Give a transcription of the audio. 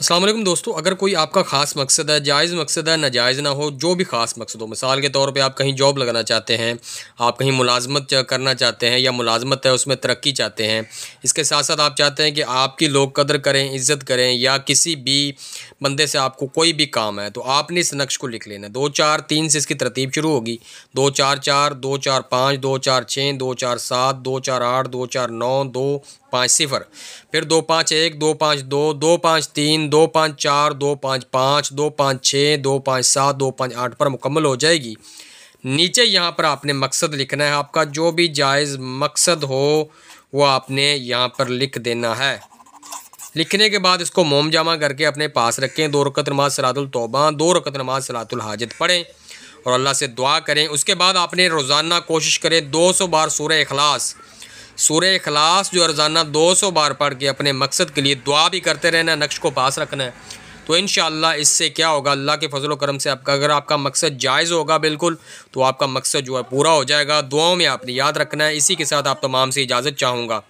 असलम दोस्तों अगर कोई आपका ख़ास मकसद है जायज़ मकसद है नाजायज़ ना हो जो भी ख़ास मकसद हो मिसाल के तौर पे आप कहीं जॉब लगाना चाहते हैं आप कहीं मुलाजमत करना चाहते हैं या मुलाजमत है उसमें तरक्की चाहते हैं इसके साथ साथ आप चाहते हैं कि आपकी लोग कदर करें इज़्ज़त करें या किसी भी बंदे से आपको कोई भी काम है तो आपने इस नक्श को लिख लेना दो चार तीन से इसकी तरतीब शुरू होगी दो चार चार दो चार पाँच दो चार छः दो चार सात दो चार आठ दो चार नौ दो पाँच सिफर फिर दो पाँच एक दो पाँच दो दो पाँच तीन दो पाँच चार दो पाँच पाँच दो पाँच छः दो पाँच सात दो पाँच आठ पर मुकम्मल हो जाएगी नीचे यहाँ पर आपने मकसद लिखना है आपका जो भी जायज़ मकसद हो वो आपने यहाँ पर लिख देना है लिखने के बाद इसको मोम जामा करके अपने पास रखें दो रकत नमाज सलातुल तोबा दो रकत नमाज सलातुल हाजत पढ़ें और अल्लाह से दुआ करें उसके बाद आपने रोज़ाना कोशिश करें दो सौ बार सूर्य अखलास सूर्य अखलास जो रोज़ाना दो सौ बार पढ़ के अपने मकसद के लिए दुआ भी करते रहना है नक्श को पास रखना है तो इन इससे क्या होगा अल्लाह के फजल करम से आपका अगर आपका मकसद जायज़ होगा बिल्कुल तो आपका मकसद जो है पूरा हो जाएगा दुआओं में आपने याद रखना है इसी के साथ आप तमाम से इजाज़त चाहूँगा